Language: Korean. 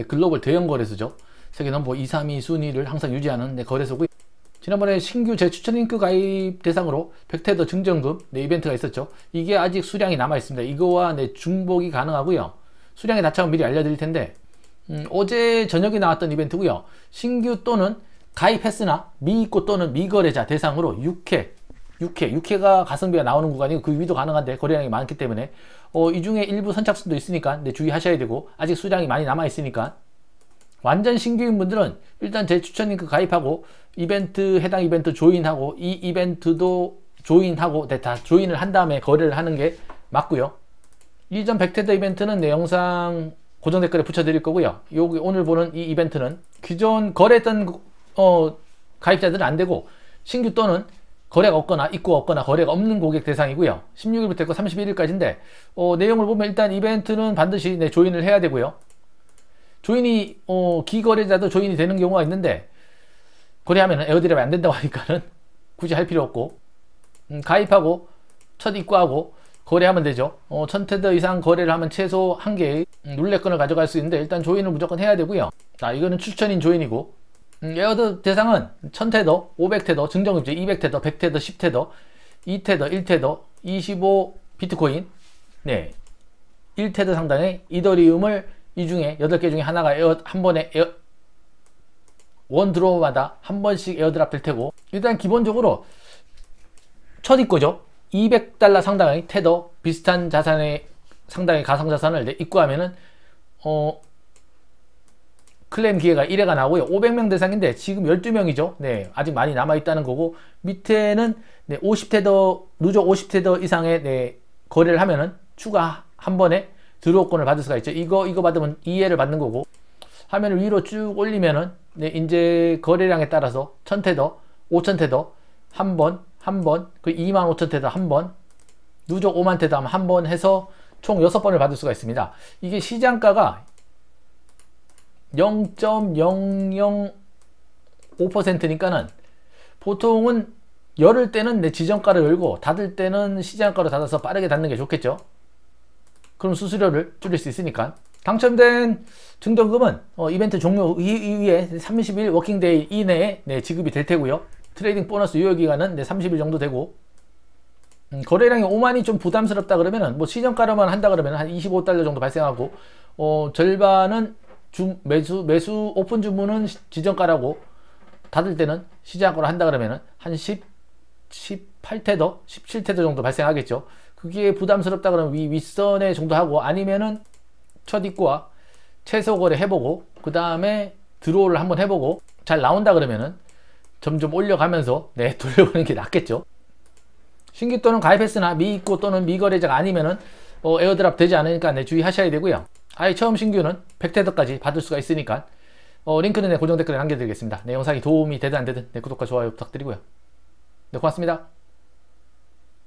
네, 글로벌 대형 거래소죠. 세계 넘버 2, 3위 순위를 항상 유지하는 네, 거래소고 지난번에 신규 재추천 인크 가입 대상으로 백테더 증정금 네, 이벤트가 있었죠. 이게 아직 수량이 남아 있습니다. 이거와 네, 중복이 가능하고요. 수량이 다차면 미리 알려드릴 텐데 음, 어제 저녁에 나왔던 이벤트고요. 신규 또는 가입했으나 미입고 또는 미거래자 대상으로 6회 6회, 6회가 가성비가 나오는 구간이고 그 위도 가능한데 거래량이 많기 때문에 어, 이 중에 일부 선착순도 있으니까 근데 주의하셔야 되고 아직 수량이 많이 남아 있으니까 완전 신규인 분들은 일단 제 추천 링크 가입하고 이벤트 해당 이벤트 조인하고 이 이벤트도 조인하고 네, 다 조인을 한 다음에 거래를 하는 게 맞고요. 이전 백테더 이벤트는 내 영상 고정 댓글에 붙여드릴 거고요. 여기 오늘 보는 이 이벤트는 기존 거래했던 어, 가입자들은 안 되고 신규 또는 거래가 없거나 입고 없거나 거래가 없는 고객 대상이고요. 16일부터 있고 31일까지인데 어, 내용을 보면 일단 이벤트는 반드시 네, 조인을 해야 되고요. 조인이 어, 기거래자도 조인이 되는 경우가 있는데 거래하면 에어드랍이 안 된다고 하니까는 굳이 할 필요 없고 음, 가입하고 첫 입고하고 거래하면 되죠. 어, 1테더 이상 거래를 하면 최소 한개의 룰렛건을 가져갈 수 있는데 일단 조인을 무조건 해야 되고요. 자, 이거는 추천인 조인이고 에어드 음, 대상은 1000테더, 500테더, 증정급제 200테더, 100테더, 10테더, 2테더, 1테더, 25 비트코인, 네, 1테더 상당의 이더리움을 이 중에 8개 중에 하나가 에어, 한 번에 에어, 원 드로우마다 한 번씩 에어드랍 될 테고 일단 기본적으로 첫 입고죠 200달러 상당의 테더 비슷한 자산의 상당의 가상자산을 입고하면은 어 클레 기회가 1회가 나오고요. 500명 대상인데 지금 12명이죠. 네, 아직 많이 남아있다는 거고 밑에는 네, 50테 더, 누적 50테 더 이상의 네, 거래를 하면은 추가 한 번에 드로우권을 받을 수가 있죠. 이거 이거 받으면 2회를 받는 거고 화면을 위로 쭉 올리면은 네, 이제 거래량에 따라서 1000테 더, 5000테 더, 한 번, 한 번, 그2 5 0 0 0테도한 번, 누적 5만 테도 한번 해서 총 6번을 받을 수가 있습니다. 이게 시장가가 0.005%니까는 보통은 열을 때는 내 지정가를 열고 닫을 때는 시장가로 닫아서 빠르게 닫는 게 좋겠죠 그럼 수수료를 줄일 수 있으니까 당첨된 증정금은 어, 이벤트 종료 이후에 30일 워킹데이 이내에 네, 지급이 될 테고요 트레이딩 보너스 유효기간은 네, 30일 정도 되고 음, 거래량이 5만이 좀 부담스럽다 그러면은 뭐 시정가로만 한다 그러면 한 25달러 정도 발생하고 어, 절반은 주, 매수 매수 오픈 주문은 지정가라고 닫을 때는 시장가로 한다 그러면은 한 10, 18테더, 17테더 정도 발생하겠죠. 그게 부담스럽다 그러면 위, 윗선에 정도 하고 아니면은 첫 입구와 최소 거래 해보고 그 다음에 드로우를 한번 해보고 잘 나온다 그러면은 점점 올려가면서 네 돌려보는 게 낫겠죠. 신규 또는 가입했으나 미입고 또는 미거래자가 아니면은 어, 에어드랍 되지 않으니까 네, 주의하셔야 되고요. 아예 처음 신규는 100테더까지 받을 수가 있으니까 어, 링크는 네, 고정 댓글에 남겨드리겠습니다. 네, 영상이 도움이 되든 안 되든 네, 구독과 좋아요 부탁드리고요. 네, 고맙습니다.